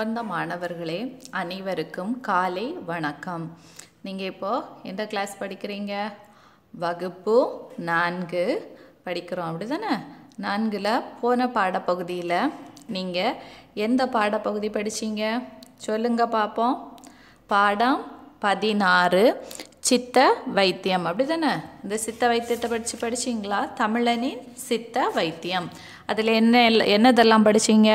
அன்பார்ந்த மாணவர்களே அனைவருக்கும் காலை வணக்கம் நீங்கள் இப்போது எந்த கிளாஸ் படிக்கிறீங்க வகுப்பு நான்கு படிக்கிறோம் அப்படி தானே நான்கில் போன பாடப்பகுதியில் நீங்கள் எந்த பாடப்பகுதி படிச்சிங்க சொல்லுங்க பார்ப்போம் பாடம் பதினாறு சித்த வைத்தியம் அப்படி தானே இந்த சித்த வைத்தியத்தை படித்து படிச்சிங்களா தமிழனின் சித்த வைத்தியம் அதில் என்ன என்னதெல்லாம் படிச்சிங்க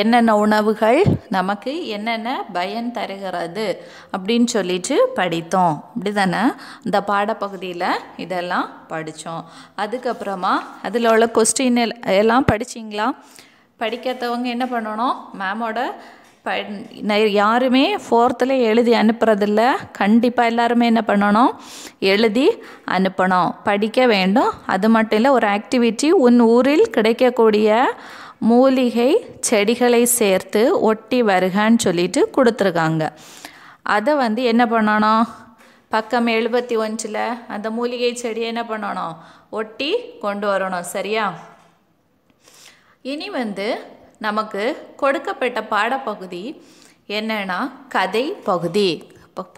என்னென்ன உணவுகள் நமக்கு என்னென்ன பயன் தருகிறது அப்படின்னு சொல்லிட்டு படித்தோம் அப்படி தானே இந்த பாடப்பகுதியில் இதெல்லாம் படித்தோம் அதுக்கப்புறமா அதில் உள்ள கொஸ்டின் எல்லாம் படிச்சிங்களா படிக்காதவங்க என்ன பண்ணணும் மேமோட யாருமே ஃபோர்த்தில் எழுதி அனுப்புறதில்ல கண்டிப்பாக எல்லாருமே என்ன பண்ணணும் எழுதி அனுப்பணும் படிக்க வேண்டும் அது மட்டும் இல்லை ஒரு ஆக்டிவிட்டி உன் ஊரில் கிடைக்கக்கூடிய மூலிகை செடிகளை சேர்த்து ஒட்டி வருகன்னு சொல்லிட்டு கொடுத்துருக்காங்க அதை வந்து என்ன பண்ணணும் பக்கம் எழுபத்தி ஒன்றில் அந்த மூலிகை செடியை என்ன பண்ணணும் ஒட்டி கொண்டு வரணும் சரியா இனி வந்து நமக்கு கொடுக்கப்பட்ட பாடப்பகுதி என்னன்னா கதை பகுதி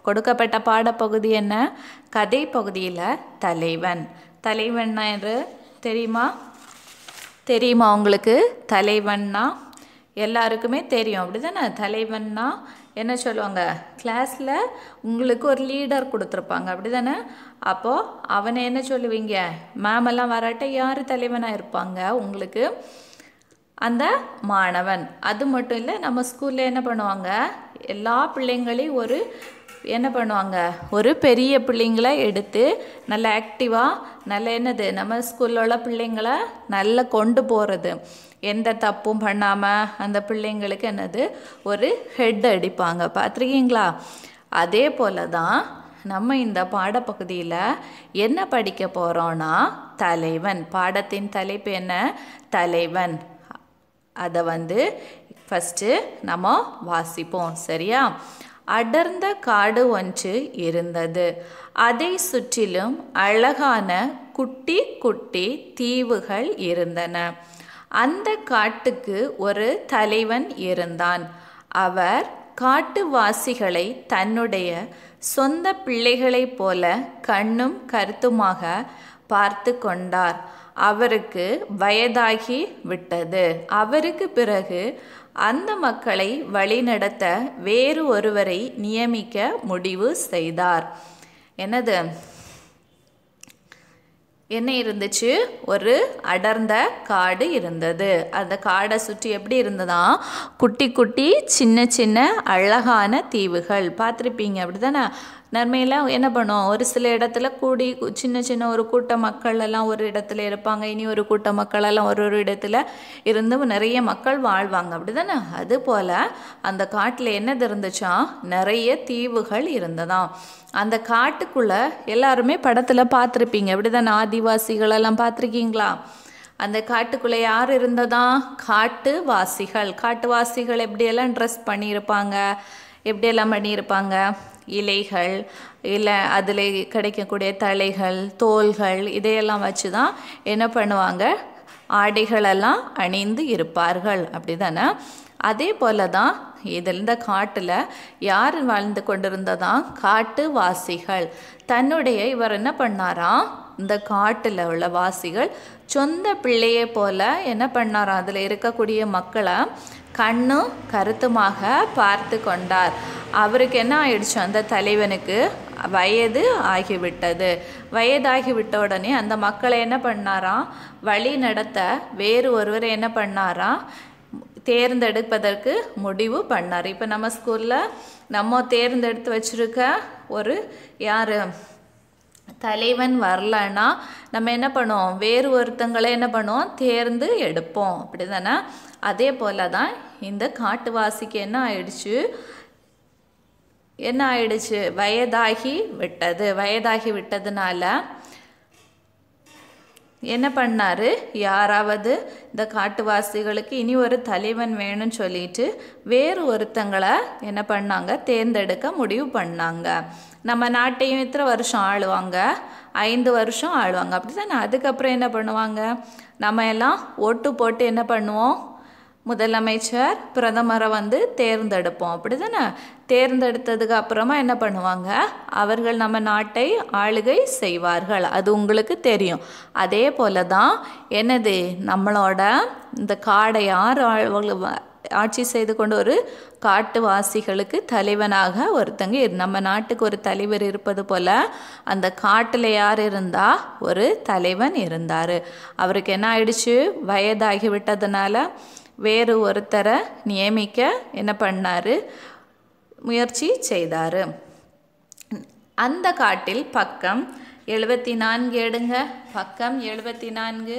கொடுக்கப்பட்ட பாடப்பகுதி என்ன கதை பகுதியில் தலைவன் தலைவன்னா என்று தெரியுமா தெரியுமா உங்களுக்கு தலைவன்னா எல்லாருக்குமே தெரியும் அப்படி தானே தலைவன்னா என்ன சொல்லுவாங்க கிளாஸில் உங்களுக்கு ஒரு லீடர் கொடுத்துருப்பாங்க அப்படி தானே அப்போது அவனை என்ன சொல்லுவீங்க மேம் எல்லாம் வராட்ட யார் தலைவனாக இருப்பாங்க உங்களுக்கு அந்த மாணவன் அது மட்டும் இல்லை நம்ம ஸ்கூலில் என்ன பண்ணுவாங்க எல்லா பிள்ளைங்களையும் ஒரு என்ன பண்ணுவாங்க ஒரு பெரிய பிள்ளைங்கள எடுத்து நல்ல ஆக்டிவாக நல்ல என்னது நம்ம ஸ்கூலில் உள்ள பிள்ளைங்கள நல்லா கொண்டு போகிறது எந்த தப்பும் பண்ணாமல் அந்த பிள்ளைங்களுக்கு என்னது ஒரு ஹெட் அடிப்பாங்க பார்த்துருக்கீங்களா அதே போல் தான் நம்ம இந்த பாடப்பகுதியில் என்ன படிக்க போகிறோன்னா தலைவன் பாடத்தின் தலைப்பு என்ன தலைவன் அதை வந்து ஃபஸ்ட்டு நம்ம வாசிப்போம் சரியா அடர்ந்த காடு ஒன்று இருந்தது அதை சுற்றிலும் அழகான குட்டி குட்டி தீவுகள் இருந்தன அந்த காட்டுக்கு ஒரு தலைவன் இருந்தான் அவர் காட்டுவாசிகளை தன்னுடைய சொந்த பிள்ளைகளைப் போல கண்ணும் கருத்துமாக பார்த்து கொண்டார் அவருக்கு வயதாகி விட்டது அவருக்கு பிறகு அந்த மக்களை வழிநடத்த வேறு ஒருவரை நியமிக்க முடிவு செய்தார் என்னது என்ன இருந்துச்சு ஒரு அடர்ந்த காடு இருந்தது அந்த காடை சுற்றி எப்படி இருந்ததா குட்டி குட்டி சின்ன சின்ன அழகான தீவுகள் பார்த்துருப்பீங்க அப்படி தானே நன்மையில் என்ன பண்ணுவோம் ஒரு சில இடத்துல கூடி சின்ன சின்ன ஒரு கூட்ட மக்கள் எல்லாம் ஒரு இடத்துல இருப்பாங்க இனி ஒரு கூட்ட மக்கள் எல்லாம் ஒரு ஒரு இடத்துல இருந்து நிறைய மக்கள் வாழ்வாங்க அப்படி தானே அது போல் அந்த காட்டில் என்னது இருந்துச்சா நிறைய தீவுகள் இருந்ததாம் அந்த காட்டுக்குள்ளே எல்லாருமே படத்தில் பார்த்துருப்பீங்க இப்படி தானே ஆதிவாசிகளெல்லாம் பார்த்துருக்கீங்களா அந்த காட்டுக்குள்ளே யார் இருந்ததா காட்டுவாசிகள் காட்டுவாசிகள் எப்படியெல்லாம் ட்ரெஸ் பண்ணியிருப்பாங்க எப்படியெல்லாம் பண்ணியிருப்பாங்க இலைகள் இல்லை அதில் கிடைக்கக்கூடிய தலைகள் தோள்கள் இதையெல்லாம் வச்சு தான் என்ன பண்ணுவாங்க ஆடைகளெல்லாம் அணிந்து இருப்பார்கள் அப்படி தானே அதே போல தான் இதில் இந்த காட்டில் யார் வாழ்ந்து கொண்டிருந்ததான் காட்டு வாசிகள் தன்னுடைய இவர் என்ன பண்ணாராம் இந்த காட்டில் உள்ள வாசிகள் சொந்த பிள்ளையை போல் என்ன பண்ணாராம் அதில் இருக்கக்கூடிய மக்களை கண்ணும் கருத்துமாக பார்த்து கொண்டார் அவருக்கு என்ன ஆயிடுச்சு அந்த தலைவனுக்கு வயது ஆகிவிட்டது வயதாகிவிட்ட உடனே அந்த மக்களை என்ன பண்ணாராம் வழி நடத்த வேறு ஒருவர் என்ன பண்ணாராம் தேர்ந்தெடுப்பதற்கு முடிவு பண்ணார் இப்போ நம்ம ஸ்கூலில் நம்ம தேர்ந்தெடுத்து வச்சுருக்க ஒரு யார் தலைவன் வரலன்னா நம்ம என்ன பண்ணுவோம் வேறு ஒருத்தங்களை என்ன பண்ணுவோம் தேர்ந்து எடுப்போம் அப்படி தானே அதே போல் தான் இந்த காட்டுவாசிக்கு என்ன ஆயிடுச்சு என்ன ஆயிடுச்சு வயதாகி விட்டது வயதாகி விட்டதுனால என்ன பண்ணார் யாராவது இந்த காட்டுவாசிகளுக்கு இனி ஒரு தலைவன் வேணும்னு சொல்லிட்டு வேறு ஒருத்தங்களை என்ன பண்ணாங்க தேர்ந்தெடுக்க முடிவு பண்ணாங்க நம்ம நாட்டையும் இத்தனை வருஷம் ஆளுவாங்க ஐந்து வருஷம் ஆளுவாங்க அப்படி தானே அதுக்கப்புறம் என்ன பண்ணுவாங்க நம்ம எல்லாம் ஓட்டு போட்டு என்ன பண்ணுவோம் முதலமைச்சர் பிரதமரை வந்து தேர்ந்தெடுப்போம் அப்படி தானே தேர்ந்தெடுத்ததுக்கு அப்புறமா என்ன பண்ணுவாங்க அவர்கள் நம்ம நாட்டை ஆளுகை செய்வார்கள் அது உங்களுக்கு தெரியும் அதே போல தான் என்னது நம்மளோட இந்த காடை யார் ஆட்சி செய்து கொண்டு ஒரு காட்டுவாசிகளுக்கு தலைவனாக ஒருத்தங்க நம்ம நாட்டுக்கு ஒரு தலைவர் இருப்பது போல் அந்த காட்டில் யார் இருந்தால் ஒரு தலைவன் இருந்தார் அவருக்கு என்ன ஆயிடுச்சு வயதாகி விட்டதுனால வேறு ஒருத்தரை நியமிக்க என்ன பண்ணார் முயற்சி செய்தார் அந்த காட்டில் பக்கம் எழுபத்தி நான்கு எடுங்க பக்கம் எழுபத்தி நான்கு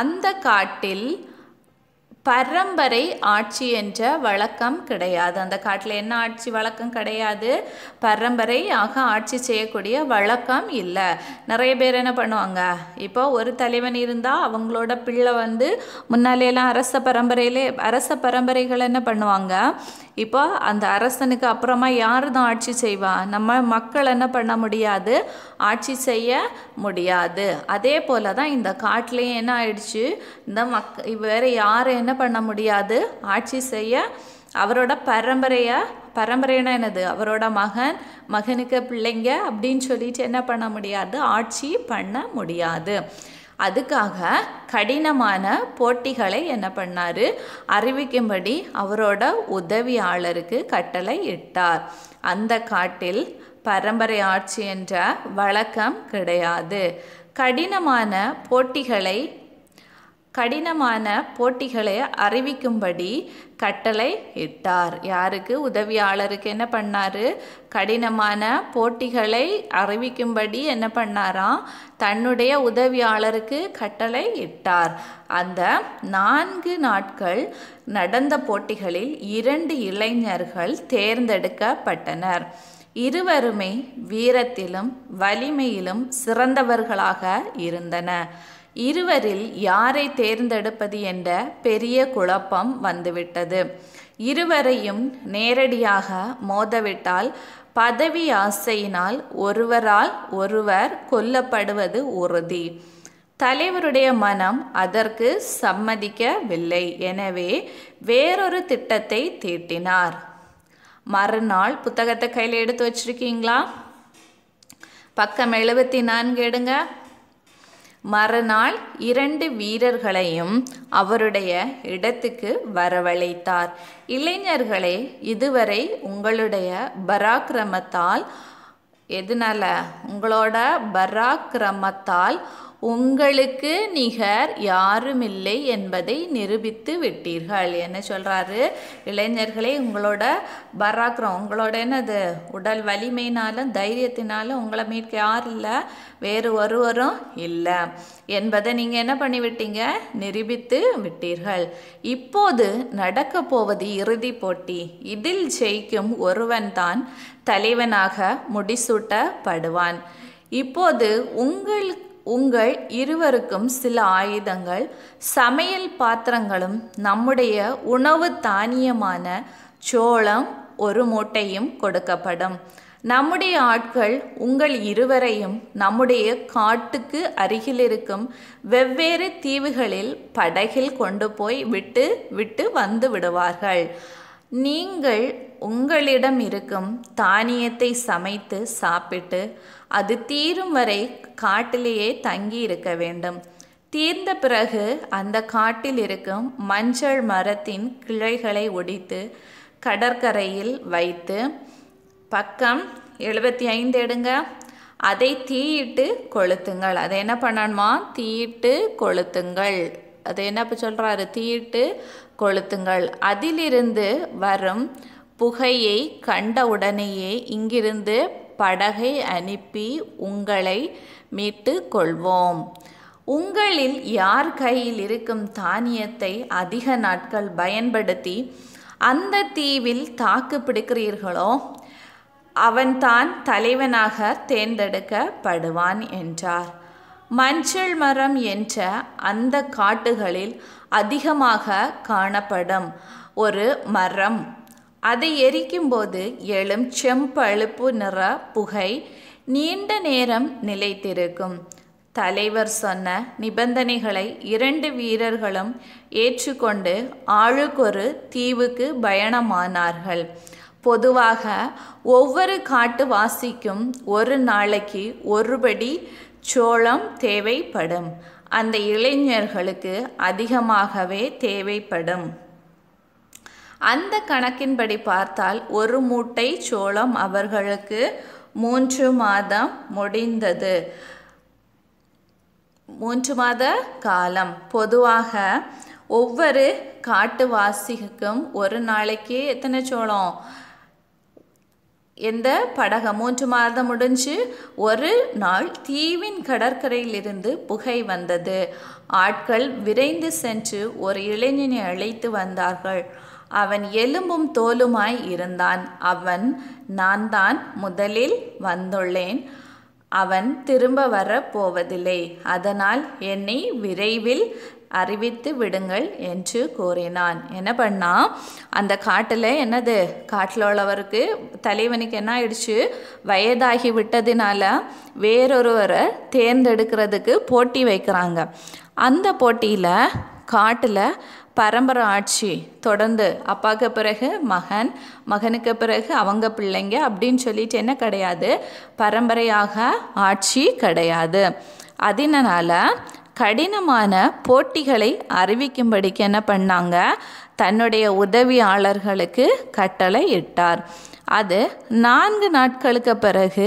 அந்த காட்டில் பரம்பரை ஆட்சி என்ற வழக்கம் கிடையாது அந்த காட்டில் என்ன ஆட்சி வழக்கம் கிடையாது பரம்பரையாக ஆட்சி செய்யக்கூடிய வழக்கம் இல்லை நிறைய பேர் என்ன பண்ணுவாங்க இப்போ ஒரு தலைவன் இருந்தால் அவங்களோட பிள்ளை வந்து முன்னாலேலாம் அரச பரம்பரையிலே அரச பரம்பரைகள் என்ன பண்ணுவாங்க இப்போ அந்த அரசனுக்கு அப்புறமா யார் தான் ஆட்சி செய்வா நம்ம மக்கள் என்ன பண்ண முடியாது ஆட்சி செய்ய முடியாது அதே போல் தான் இந்த காட்டிலையும் என்ன ஆயிடுச்சு இந்த மக் வேறு யாரும் என்ன பண்ண முடியாது ஆட்சி செய்ய அவரோட பரம்பரையை பரம்பரைனா என்னது அவரோட மகன் மகனுக்கு பிள்ளைங்க அப்படின்னு சொல்லிட்டு என்ன பண்ண முடியாது ஆட்சி பண்ண முடியாது அதுக்காக கடினமான போட்டிகளை என்ன பண்ணார் அறிவிக்கும்படி அவரோட உதவியாளருக்கு கட்டளை இட்டார் அந்த காட்டில் பரம்பரை ஆட்சி என்ற வழக்கம் கிடையாது கடினமான போட்டிகளை கடினமான போட்டிகளை அறிவிக்கும்படி கட்டளை இட்டார் யாருக்கு உதவியாளருக்கு என்ன பண்ணார் கடினமான போட்டிகளை அறிவிக்கும்படி என்ன பண்ணாராம் தன்னுடைய உதவியாளருக்கு கட்டளை இட்டார் அந்த நான்கு நாட்கள் நடந்த போட்டிகளில் இரண்டு இளைஞர்கள் தேர்ந்தெடுக்கப்பட்டனர் இருவருமே வீரத்திலும் வலிமையிலும் சிறந்தவர்களாக இருந்தன இருவரில் யாரை தேர்ந்தெடுப்பது என்ற பெரிய குழப்பம் வந்துவிட்டது இருவரையும் நேரடியாக மோதவிட்டால் பதவி ஆசையினால் ஒருவரால் ஒருவர் கொல்லப்படுவது உறுதி தலைவருடைய மனம் அதற்கு சம்மதிக்கவில்லை எனவே வேறொரு திட்டத்தை தீட்டினார் மறுநாள் புத்தகத்தை கையில் எடுத்து வச்சிருக்கீங்களா பக்கம் எழுபத்தி நான்கு எடுங்க மறுநாள் இரண்டு வீரர்களையும் அவருடைய இடத்துக்கு வரவழைத்தார் இளைஞர்களே இதுவரை உங்களுடைய பராக்கிரமத்தால் எதனால உங்களோட பராக்கிரமத்தால் உங்களுக்கு நிகர் யாருமில்லை என்பதை நிரூபித்து விட்டீர்கள் என்ன சொல்கிறாரு இளைஞர்களே உங்களோட பராக்கிரம் உங்களோட என்னது உடல் வலிமையினாலும் தைரியத்தினாலும் உங்களை மீட்க யார் இல்லை வேறு ஒருவரும் இல்லை என்பதை நீங்கள் என்ன பண்ணிவிட்டீங்க நிரூபித்து விட்டீர்கள் இப்போது நடக்க போவது இறுதி போட்டி இதில் ஜெயிக்கும் ஒருவன் தான் தலைவனாக முடிசூட்டப்படுவான் இப்போது உங்களுக்கு உங்கள் இருவருக்கும் சில ஆயுதங்கள் சமையல் பாத்திரங்களும் நம்முடைய உணவு தானியமான சோளம் ஒரு மூட்டையும் கொடுக்கப்படும் நம்முடைய ஆட்கள் உங்கள் இருவரையும் நம்முடைய காட்டுக்கு அருகில் இருக்கும் வெவ்வேறு தீவுகளில் படகில் கொண்டு போய் விட்டு விட்டு வந்து விடுவார்கள் நீங்கள் உங்களிடம் இருக்கும் தானியத்தை சமைத்து சாப்பிட்டு அது தீரும் வரை காட்டிலேயே தங்கி இருக்க வேண்டும் தீர்ந்த பிறகு அந்த காட்டில் இருக்கும் மஞ்சள் மரத்தின் கிளைகளை ஒடித்து கடற்கரையில் வைத்து பக்கம் எழுபத்தி ஐந்து எடுங்க அதை தீயிட்டு கொளுத்துங்கள் அதை என்ன பண்ணணுமா தீயிட்டு கொளுத்துங்கள் அது என்ன இப்போ சொல்கிறாரு தீயிட்டு கொளுத்துங்கள் அதிலிருந்து வரும் புகையை கண்டவுடனேயே இங்கிருந்து படகை அனுப்பி உங்களை மீட்டு கொள்வோம் உங்களில் யார் கையில் இருக்கும் தானியத்தை அதிக நாட்கள் பயன்படுத்தி அந்த தீவில் தாக்கு பிடிக்கிறீர்களோ அவன்தான் தலைவனாக தேர்ந்தெடுக்கப்படுவான் என்றார் மஞ்சள் மரம் என்ற அந்த காட்டுகளில் அதிகமாக காணப்படும் ஒரு மரம் அதை எரிக்கும்போது எழும் செம்பழுப்பு நிற புகை நீண்ட நேரம் நிலைத்திருக்கும் தலைவர் சொன்ன நிபந்தனைகளை இரண்டு வீரர்களும் ஏற்றுக்கொண்டு ஆளுக்கொரு தீவுக்கு பயணமானார்கள் பொதுவாக ஒவ்வொரு காட்டுவாசிக்கும் ஒரு நாளைக்கு ஒருபடி சோளம் தேவைப்படும் அந்த இளைஞர்களுக்கு அதிகமாகவே தேவைப்படும் அந்த கணக்கின்படி பார்த்தால் ஒரு மூட்டை சோளம் அவர்களுக்கு மூன்று மாதம் முடிந்தது மூன்று மாத காலம் பொதுவாக ஒவ்வொரு காட்டுவாசிக்கும் ஒரு நாளைக்கு எத்தனை சோளம் எந்த படக மூன்று மாதம் முடிஞ்சு ஒரு நாள் தீவின் கடற்கரையிலிருந்து புகை வந்தது ஆட்கள் விரைந்து சென்று ஒரு இளைஞனை அழைத்து வந்தார்கள் அவன் எலும்பும் தோலுமாய் இருந்தான் அவன் நான் தான் முதலில் வந்துள்ளேன் அவன் திரும்ப வர போவதில்லை அதனால் என்னை விரைவில் அறிவித்து விடுங்கள் என்று கூறினான் என்ன பண்ணால் அந்த காட்டில் என்னது காட்டில் உள்ளவருக்கு தலைவனுக்கு என்ன ஆயிடுச்சு வயதாகி விட்டதினால வேறொருவரை தேர்ந்தெடுக்கிறதுக்கு போட்டி வைக்கிறாங்க அந்த போட்டியில் காட்டில் பரம்பரை ஆட்சி தொடர்ந்து அப்பாவுக்கு பிறகு மகன் மகனுக்கு பிறகு அவங்க பிள்ளைங்க அப்படின்னு சொல்லிட்டு என்ன கிடையாது பரம்பரையாக ஆட்சி கிடையாது அதனால் கடினமான போட்டிகளை அறிவிக்கும்படிக்கு என்ன பண்ணாங்க தன்னுடைய உதவியாளர்களுக்கு கட்டளை இட்டார் அது நான்கு நாட்களுக்கு பிறகு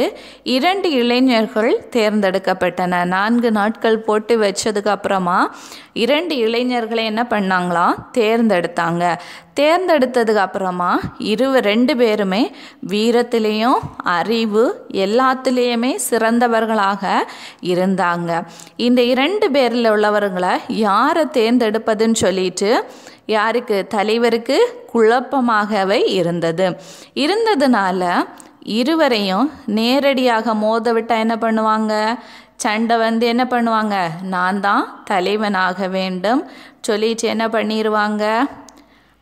இரண்டு இளைஞர்கள் தேர்ந்தெடுக்கப்பட்டன நான்கு நாட்கள் போட்டு வச்சதுக்கு அப்புறமா இரண்டு இளைஞர்களை என்ன பண்ணாங்களாம் தேர்ந்தெடுத்தாங்க தேர்ந்தெடுத்ததுக்கு அப்புறமா இரு ரெண்டு பேருமே வீரத்திலையும் அறிவு எல்லாத்துலேயுமே சிறந்தவர்களாக இருந்தாங்க இந்த இரண்டு பேரில் உள்ளவர்களை யாரை தேர்ந்தெடுப்பதுன்னு சொல்லிட்டு யாருக்கு தலைவருக்கு குழப்பமாகவே இருந்தது இருந்ததுனால இருவரையும் நேரடியாக மோத விட்டால் என்ன பண்ணுவாங்க சண்டை வந்து என்ன பண்ணுவாங்க நான் தான் தலைவனாக வேண்டும் சொல்லிட்டு என்ன பண்ணிடுவாங்க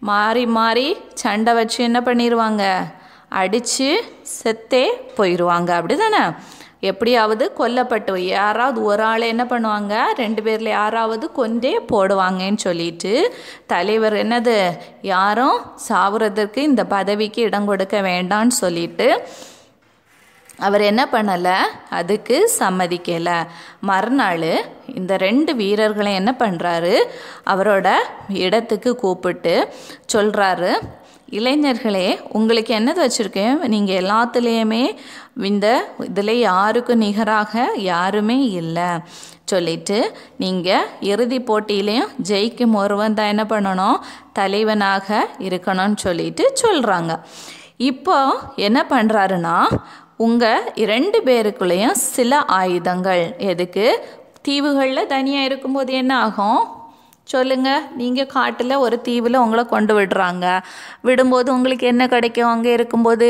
மாறி மாறி சண்டை வச்சு என்ன பண்ணிடுவாங்க அடித்து செத்தே போயிடுவாங்க அப்படி தானே எப்படியாவது கொல்லப்பட்டு யாராவது ஒரு ஆள் என்ன பண்ணுவாங்க ரெண்டு பேரில் யாராவது கொண்டே போடுவாங்கன்னு சொல்லிட்டு தலைவர் என்னது யாரும் சாவுறதுக்கு இந்த பதவிக்கு இடம் கொடுக்க வேண்டாம்னு சொல்லிட்டு அவர் என்ன பண்ணலை அதுக்கு சம்மதிக்கலை மறுநாள் இந்த ரெண்டு வீரர்களை என்ன பண்ணுறாரு அவரோட இடத்துக்கு கூப்பிட்டு சொல்கிறாரு இளைஞர்களே உங்களுக்கு என்னது வச்சுருக்கேன் நீங்கள் எல்லாத்துலேயுமே இந்த இதில் யாருக்கும் நிகராக யாருமே இல்லை சொல்லிட்டு நீங்கள் இறுதி போட்டியிலையும் ஜெயிக்கும் ஒருவன் தான் என்ன பண்ணணும் தலைவனாக இருக்கணும்னு சொல்லிட்டு சொல்கிறாங்க இப்போ என்ன பண்ணுறாருன்னா உங்கள் இரண்டு பேருக்குள்ளேயும் சில ஆயுதங்கள் எதுக்கு தீவுகளில் தனியாக இருக்கும்போது என்ன ஆகும் சொல்லுங்கள் நீங்கள் காட்டில் ஒரு தீவில் உங்களை கொண்டு விடுறாங்க விடும்போது உங்களுக்கு என்ன கிடைக்கும் அங்கே இருக்கும்போது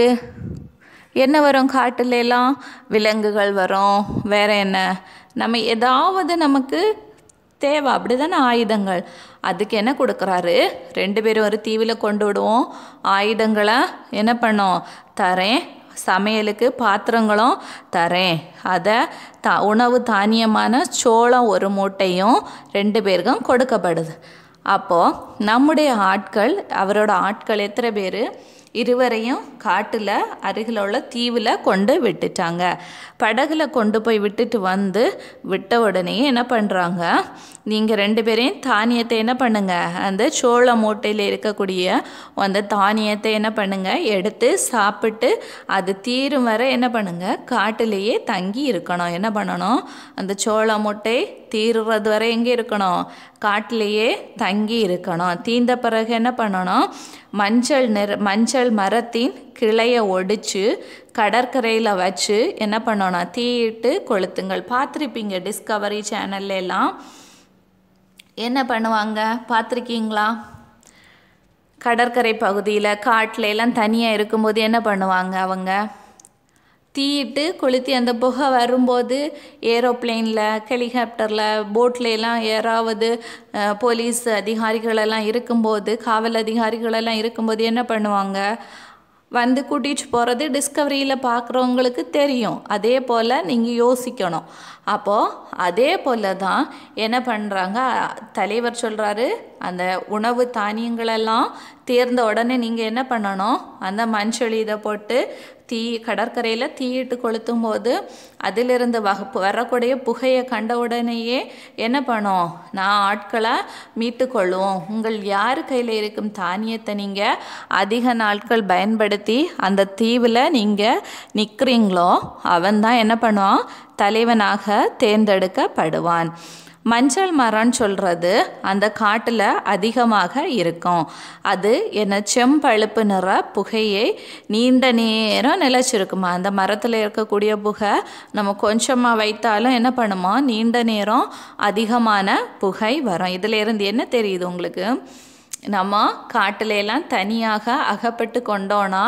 என்ன வரும் காட்டில் எல்லாம் விலங்குகள் வரும் வேறு என்ன நம்ம ஏதாவது நமக்கு தேவை அப்படி தானே ஆயுதங்கள் அதுக்கு என்ன கொடுக்குறாரு ரெண்டு பேரும் ஒரு தீவில் கொண்டு விடுவோம் ஆயுதங்களை என்ன பண்ணோம் தரேன் சமையலுக்கு பாத்திரங்களும் தரேன் அதை த உணவு தானியமான சோளம் ஒரு மூட்டையும் ரெண்டு பேருக்கும் கொடுக்கப்படுது அப்போது நம்முடைய ஆட்கள் அவரோட ஆட்கள் எத்தனை பேர் இருவரையும் காட்டில் அருகில் உள்ள தீவில் கொண்டு விட்டுட்டாங்க படகுல கொண்டு போய் விட்டுட்டு வந்து விட்ட உடனே என்ன பண்ணுறாங்க நீங்கள் ரெண்டு பேரையும் தானியத்தை என்ன பண்ணுங்கள் அந்த சோள மூட்டையில் இருக்கக்கூடிய அந்த தானியத்தை என்ன பண்ணுங்கள் எடுத்து சாப்பிட்டு அது தீரும் வரை என்ன பண்ணுங்கள் காட்டிலேயே தங்கி இருக்கணும் என்ன பண்ணணும் அந்த சோள மூட்டை தீர்றது வரை எங்கே இருக்கணும் காட்டிலேயே தங்கி இருக்கணும் தீர்ந்த பிறகு என்ன பண்ணணும் மஞ்சள் நிற மஞ்சள் மரத்தின் கிளையை ஒடிச்சு கடற்கரையில் வச்சு என்ன பண்ணோன்னா தீயிட்டு கொளுத்துங்கள் பார்த்துருப்பீங்க டிஸ்கவரி சேனல்ல எல்லாம் என்ன பண்ணுவாங்க பார்த்துருக்கீங்களா கடற்கரை பகுதியில் காட்டில எல்லாம் தனியாக இருக்கும்போது என்ன பண்ணுவாங்க அவங்க தீயிட்டு கொளுத்தி அந்த புகை வரும்போது ஏரோப்ளைனில் ஹெலிகாப்டரில் போட்லெலாம் யாராவது போலீஸ் அதிகாரிகளெல்லாம் இருக்கும்போது காவல் அதிகாரிகளெல்லாம் இருக்கும்போது என்ன பண்ணுவாங்க வந்து கூட்டிகிட்டு போகிறது டிஸ்கவரியில் பார்க்குறவங்களுக்கு தெரியும் அதே போல் நீங்கள் யோசிக்கணும் அப்போது அதே போல் தான் என்ன பண்ணுறாங்க தலைவர் சொல்கிறாரு அந்த உணவு தானியங்களெல்லாம் தேர்ந்த உடனே நீங்கள் என்ன பண்ணணும் அந்த மஞ்சள் இதை போட்டு தீ கடற்கரையில் தீயிட்டு கொளுத்தும் போது அதிலிருந்து வக வரக்கூடிய புகையை கண்ட உடனேயே என்ன பண்ணும் நான் ஆட்களை மீட்டு கொள்ளுவோம் உங்கள் யார் கையில் இருக்கும் தானியத்தை நீங்கள் அதிக நாட்கள் பயன்படுத்தி அந்த தீவில் நீங்கள் நிற்கிறீங்களோ அவன் தான் என்ன பண்ணுவான் தலைவனாக தேர்ந்தெடுக்கப்படுவான் மஞ்சள் மரம்னு சொல்கிறது அந்த காட்டில் அதிகமாக இருக்கும் அது என்ன செம்பழுப்பு நிற புகையை நீண்ட நேரம் நிலச்சிருக்குமா அந்த மரத்தில் இருக்கக்கூடிய புகை நம்ம கொஞ்சமாக வைத்தாலும் என்ன பண்ணுமா நீண்ட நேரம் அதிகமான புகை வரும் இதிலேருந்து என்ன தெரியுது உங்களுக்கு நம்ம காட்டிலெல்லாம் தனியாக அகப்பட்டு கொண்டோன்னா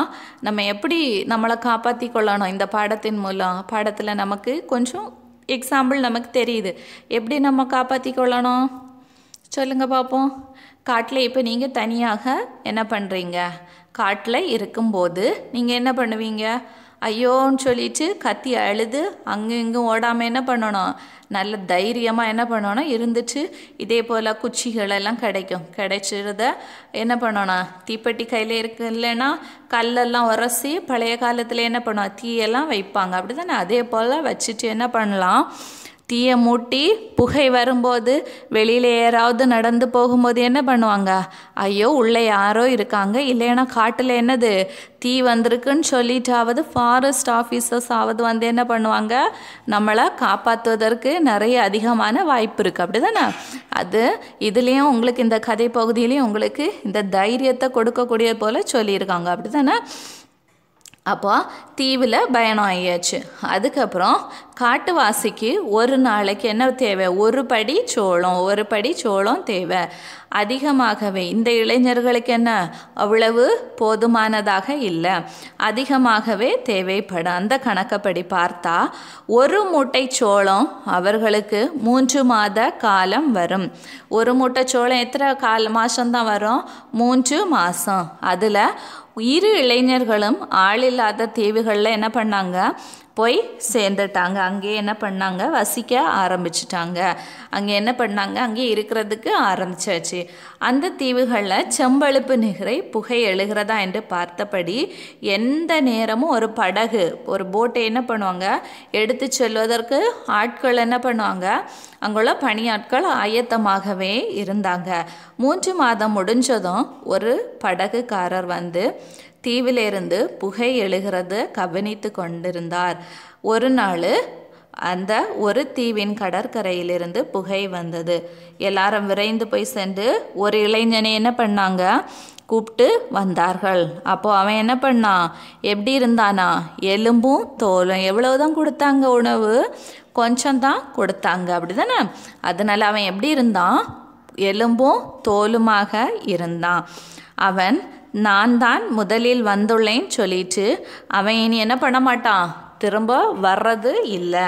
நம்ம எப்படி நம்மளை காப்பாற்றி கொள்ளணும் இந்த பாடத்தின் மூலம் பாடத்தில் நமக்கு கொஞ்சம் எக்ஸாம்பிள் நமக்கு தெரியுது எப்படி நம்ம காப்பாற்றி கொள்ளணும் சொல்லுங்கள் பார்ப்போம் காட்டில் இப்போ நீங்கள் தனியாக என்ன பண்ணுறீங்க காட்டில் இருக்கும்போது நீங்கள் என்ன பண்ணுவீங்க ஐயோன்னு சொல்லிட்டு கத்தி அழுது அங்கும் இங்கும் ஓடாமல் என்ன பண்ணணும் நல்ல தைரியமாக என்ன பண்ணணும் இருந்துட்டு இதே போல் குச்சிகளெல்லாம் கிடைக்கும் கிடைச்சிருத என்ன பண்ணணும் தீப்பெட்டி கையில் இருக்கு இல்லைன்னா கல்லெல்லாம் உரசி பழைய காலத்தில் என்ன பண்ணுவோம் தீயெல்லாம் வைப்பாங்க அப்படி தானே அதே போல் வச்சுட்டு என்ன பண்ணலாம் தீயை மூட்டி புகை வரும்போது வெளியில் யாராவது நடந்து போகும்போது என்ன பண்ணுவாங்க ஐயோ உள்ளே யாரோ இருக்காங்க இல்லைன்னா காட்டில் என்னது தீ வந்திருக்குன்னு சொல்லிட்டாவது ஃபாரஸ்ட் ஆஃபீஸர்ஸ் ஆவது வந்து என்ன பண்ணுவாங்க நம்மளை காப்பாற்றுவதற்கு நிறைய அதிகமான வாய்ப்பு இருக்குது அப்படி தானே அது இதுலேயும் உங்களுக்கு இந்த கதை பகுதியிலையும் உங்களுக்கு இந்த தைரியத்தை கொடுக்கக்கூடிய போல் சொல்லியிருக்காங்க அப்படி தானே அப்போ தீவில் பயணம் ஆகியாச்சு அதுக்கப்புறம் காட்டுவாசிக்கு ஒரு நாளைக்கு என்ன தேவை ஒரு படி சோளம் ஒரு படி சோளம் தேவை அதிகமாகவே இந்த இளைஞர்களுக்கு என்ன அவ்வளவு போதுமானதாக இல்லை அதிகமாகவே தேவைப்படும் அந்த கணக்கப்படி பார்த்தா ஒரு மூட்டை சோளம் அவர்களுக்கு மூன்று மாத காலம் வரும் ஒரு மூட்டை சோளம் எத்தனை கால் மாதம்தான் வரும் மூன்று மாதம் அதில் இரு இளைஞர்களும் ஆளில்லாத தீவுகளில் என்ன பண்ணாங்க போய் சேர்ந்துட்டாங்க அங்கேயே என்ன பண்ணாங்க வசிக்க ஆரம்பிச்சிட்டாங்க அங்கே என்ன பண்ணாங்க அங்கே இருக்கிறதுக்கு ஆரம்பிச்சாச்சு அந்த தீவுகளில் செம்பழுப்பு நிகரை புகை எழுகிறதா என்று பார்த்தபடி எந்த நேரமும் ஒரு படகு ஒரு போட்டை என்ன பண்ணுவாங்க எடுத்து செல்வதற்கு ஆட்கள் என்ன பண்ணுவாங்க அங்குள்ள பணியாட்கள் ஆயத்தமாகவே இருந்தாங்க மூன்று மாதம் முடிஞ்சதும் ஒரு படகுக்காரர் வந்து தீவிலிருந்து புகை எழுகிறத கவனித்து கொண்டிருந்தார் ஒரு நாள் அந்த ஒரு தீவின் கடற்கரையிலிருந்து புகை வந்தது எல்லாரும் விரைந்து போய் சென்று ஒரு இளைஞனை என்ன பண்ணாங்க கூப்பிட்டு வந்தார்கள் அப்போ அவன் என்ன பண்ணான் எப்படி இருந்தானா எலும்பும் தோலும் எவ்வளவுதான் கொடுத்தாங்க உணவு கொஞ்சம்தான் கொடுத்தாங்க அப்படி தானே அவன் எப்படி இருந்தான் எலும்பும் தோலுமாக இருந்தான் அவன் நான் தான் முதலில் வந்துள்ளேன் சொல்லிட்டு அவன் இனி என்ன பண்ண மாட்டான் திரும்ப வர்றது இல்லை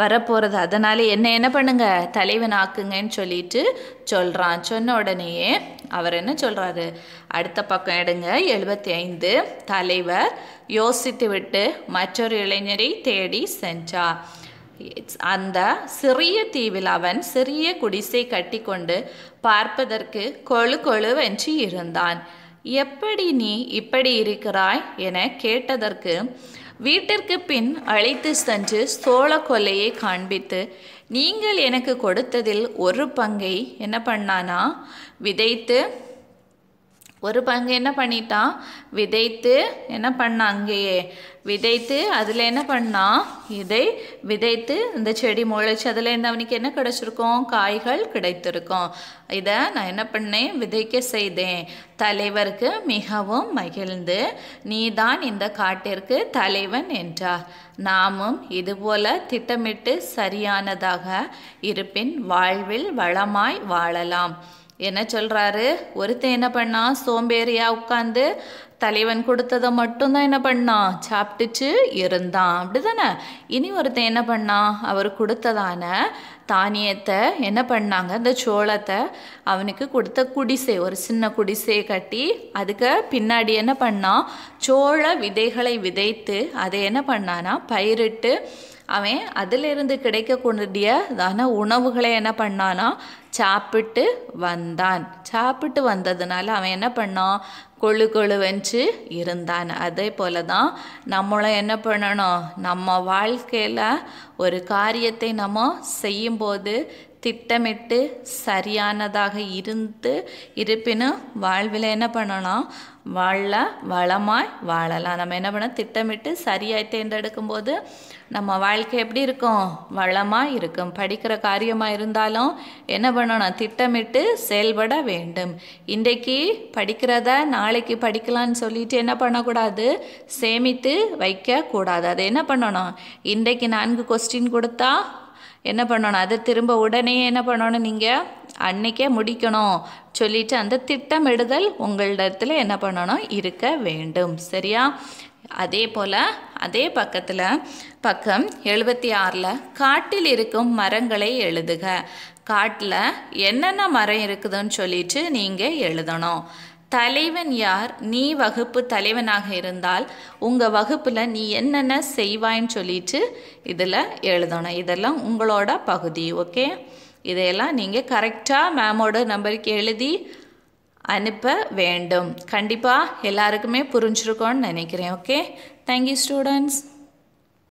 வரப்போகிறது அதனால் என்ன என்ன பண்ணுங்க தலைவன் ஆக்குங்கன்னு சொல்லிட்டு சொல்கிறான் சொன்ன உடனேயே அவர் என்ன சொல்கிறாரு அடுத்த பக்கம் எடுங்க எழுபத்தி ஐந்து தலைவர் யோசித்து விட்டு மற்றொரு இளைஞரை தேடி சென்றார் அந்த சிறிய தீவில் அவன் சிறிய குடிசை கட்டி கொண்டு பார்ப்பதற்கு கொழு கொழுவென்று இருந்தான் எப்படி நீ இப்படி இருக்கிறாய் என கேட்டதற்கு வீட்டிற்கு பின் அழைத்து சென்று சோழ கொலையை காண்பித்து நீங்கள் எனக்கு கொடுத்ததில் ஒரு பங்கை என்ன பண்ணானா விதைத்து ஒரு பங்கு என்ன பண்ணிட்டான் விதைத்து என்ன பண்ணான் அங்கேயே விதைத்து அதில் என்ன பண்ணான் இதை விதைத்து இந்த செடி முளைச்சி அதில் இருந்து அவனுக்கு என்ன கிடச்சிருக்கோம் காய்கள் கிடைத்திருக்கும் இதை நான் என்ன பண்ணேன் விதைக்க செய்தேன் தலைவருக்கு மிகவும் மகிழ்ந்து நீதான் இந்த காட்டிற்கு தலைவன் என்றார் நாமும் இதுபோல திட்டமிட்டு சரியானதாக இருப்பின் வாழ்வில் வளமாய் வாழலாம் என்ன சொல்கிறாரு ஒருத்தன் என்ன பண்ணான் சோம்பேறியாக உட்காந்து தலைவன் கொடுத்ததை மட்டும்தான் என்ன பண்ணான் சாப்பிட்டுச்சு இருந்தான் அப்படி தானே இனி ஒருத்தன் என்ன பண்ணான் அவர் கொடுத்ததான தானியத்தை என்ன பண்ணாங்க இந்த சோளத்தை அவனுக்கு கொடுத்த குடிசை ஒரு சின்ன குடிசையை கட்டி அதுக்கு பின்னாடி என்ன பண்ணான் சோள விதைகளை விதைத்து அதை என்ன பண்ணானா பயிரிட்டு அவன் அதிலிருந்து கிடைக்கக்கூடியதான உணவுகளை என்ன பண்ணானா சாப்பிட்டு வந்தான் சாப்பிட்டு வந்ததுனால அவன் என்ன பண்ணான் கொழு கொழு வச்சு இருந்தான் அதே போல தான் நம்மளும் என்ன பண்ணணும் நம்ம வாழ்க்கையில் ஒரு காரியத்தை நம்ம செய்யும்போது திட்டமிட்டு சரியானதாக இருந்து இருப்பினும் வாழ்வில் என்ன பண்ணலாம் வாழ வளமாய் வாழலாம் நம்ம என்ன பண்ண திட்டமிட்டு சரியாக தேர்ந்தெடுக்கும்போது நம்ம வாழ்க்கை எப்படி இருக்கும் வளமாக இருக்கும் படிக்கிற காரியமாக இருந்தாலும் என்ன பண்ணணும் திட்டமிட்டு செயல்பட வேண்டும் இன்றைக்கு படிக்கிறத நாளைக்கு படிக்கலான்னு சொல்லிட்டு என்ன பண்ணக்கூடாது சேமித்து வைக்கக்கூடாது அதை என்ன பண்ணணும் இன்றைக்கு நான்கு கொஸ்டின் கொடுத்தா என்ன பண்ணணும் அதை திரும்ப உடனே என்ன பண்ணணும் நீங்கள் அன்னைக்கே முடிக்கணும் சொல்லிட்டு அந்த திட்டமிடுதல் உங்களிடத்தில் என்ன பண்ணணும் இருக்க வேண்டும் சரியா அதே போல் அதே பக்கத்தில் பக்கம் எழுபத்தி ஆறில் காட்டில் இருக்கும் மரங்களை எழுதுக காட்டில் என்னென்ன மரம் இருக்குதுன்னு சொல்லிட்டு நீங்கள் எழுதணும் தலைவன் யார் நீ வகுப்பு தலைவனாக இருந்தால் உங்கள் வகுப்பில் நீ என்னென்ன செய்வாயின்னு சொல்லிட்டு இதில் எழுதணும் இதெல்லாம் உங்களோட பகுதி ஓகே இதையெல்லாம் நீங்கள் கரெக்டாக மேமோட நம்பருக்கு எழுதி அனுப்ப வேண்டும் கண்டிப்பாக எல்லாருக்குமே புரிஞ்சிருக்கோன்னு நினைக்கிறேன் ஓகே தேங்க்யூ ஸ்டூடெண்ட்ஸ்